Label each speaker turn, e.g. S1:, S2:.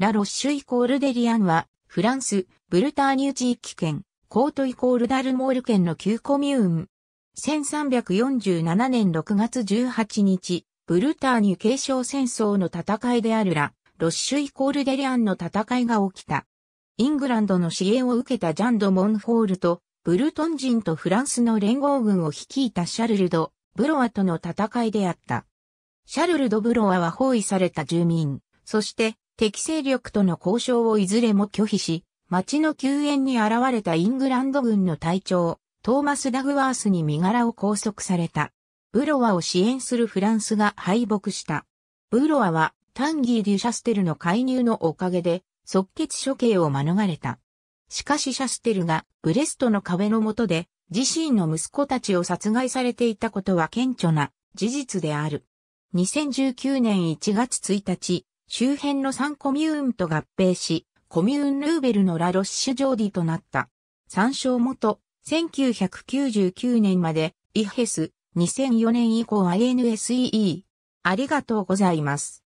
S1: ラ・ロッシュイコールデリアンは、フランス、ブルターニュ地域圏、コートイコー
S2: ルダルモール県の旧コミューン。1347年6月18日、ブルターニュ継承戦争の戦いであるラ・ロッシュイコールデリアンの戦いが起きた。イングランドの支援を受けたジャンド・モンホールと、ブルトン人とフランスの連合軍を率いたシャルルド・ブロワとの戦いであった。シャルルド・ブロワは包囲された住民、そして敵勢力との交渉をいずれも拒否し、町の救援に現れたイングランド軍の隊長、トーマス・ダグワースに身柄を拘束された。ブロワを支援するフランスが敗北した。ブロワはタンギー・デュ・シャステルの介入のおかげで即決処刑を免れた。しかしシャステルがブレストの壁の下で自身の息子たちを殺害されていたことは顕著な事実である。2019年1月1日、周辺の3コミューンと合併し、コミューンルーベルのラ・ロッシュ・ジョーディとなった。参照元、1999年まで、イヘス、2004年以降 INSEE。
S1: ありがとうございます。